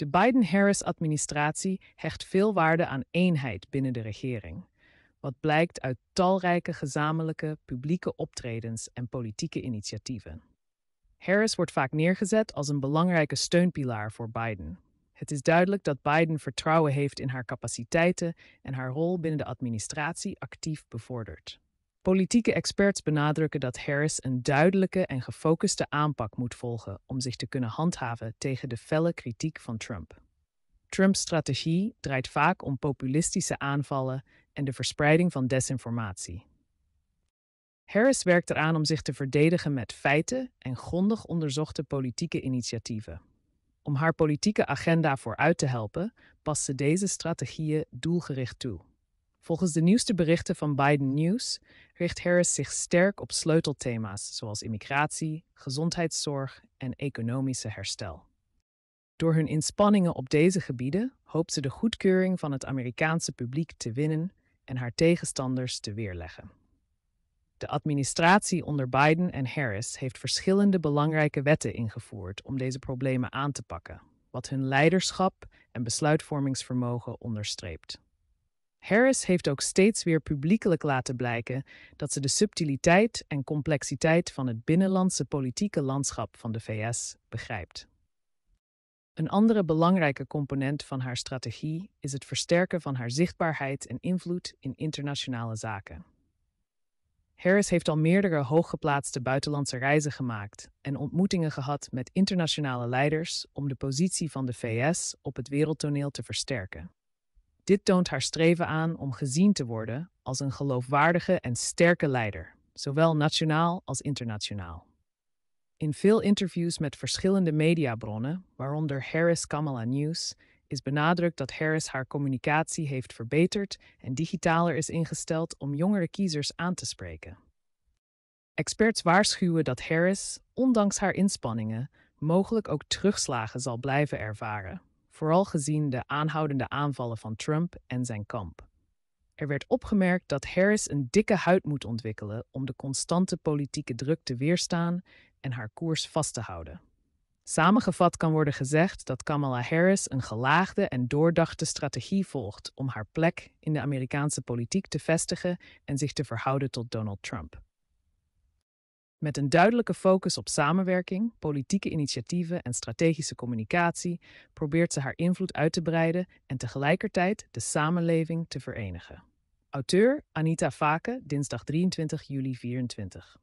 De Biden-Harris-administratie hecht veel waarde aan eenheid binnen de regering, wat blijkt uit talrijke gezamenlijke publieke optredens en politieke initiatieven. Harris wordt vaak neergezet als een belangrijke steunpilaar voor Biden. Het is duidelijk dat Biden vertrouwen heeft in haar capaciteiten en haar rol binnen de administratie actief bevordert. Politieke experts benadrukken dat Harris een duidelijke en gefocuste aanpak moet volgen om zich te kunnen handhaven tegen de felle kritiek van Trump. Trumps strategie draait vaak om populistische aanvallen en de verspreiding van desinformatie. Harris werkt eraan om zich te verdedigen met feiten en grondig onderzochte politieke initiatieven. Om haar politieke agenda vooruit te helpen, past ze deze strategieën doelgericht toe. Volgens de nieuwste berichten van Biden News richt Harris zich sterk op sleutelthema's zoals immigratie, gezondheidszorg en economische herstel. Door hun inspanningen op deze gebieden hoopt ze de goedkeuring van het Amerikaanse publiek te winnen en haar tegenstanders te weerleggen. De administratie onder Biden en Harris heeft verschillende belangrijke wetten ingevoerd om deze problemen aan te pakken, wat hun leiderschap en besluitvormingsvermogen onderstreept. Harris heeft ook steeds weer publiekelijk laten blijken dat ze de subtiliteit en complexiteit van het binnenlandse politieke landschap van de VS begrijpt. Een andere belangrijke component van haar strategie is het versterken van haar zichtbaarheid en invloed in internationale zaken. Harris heeft al meerdere hooggeplaatste buitenlandse reizen gemaakt en ontmoetingen gehad met internationale leiders om de positie van de VS op het wereldtoneel te versterken. Dit toont haar streven aan om gezien te worden als een geloofwaardige en sterke leider, zowel nationaal als internationaal. In veel interviews met verschillende mediabronnen, waaronder Harris Kamala News, is benadrukt dat Harris haar communicatie heeft verbeterd en digitaler is ingesteld om jongere kiezers aan te spreken. Experts waarschuwen dat Harris, ondanks haar inspanningen, mogelijk ook terugslagen zal blijven ervaren, vooral gezien de aanhoudende aanvallen van Trump en zijn kamp. Er werd opgemerkt dat Harris een dikke huid moet ontwikkelen om de constante politieke druk te weerstaan en haar koers vast te houden. Samengevat kan worden gezegd dat Kamala Harris een gelaagde en doordachte strategie volgt om haar plek in de Amerikaanse politiek te vestigen en zich te verhouden tot Donald Trump. Met een duidelijke focus op samenwerking, politieke initiatieven en strategische communicatie probeert ze haar invloed uit te breiden en tegelijkertijd de samenleving te verenigen. Auteur Anita Vaken, dinsdag 23 juli 2024.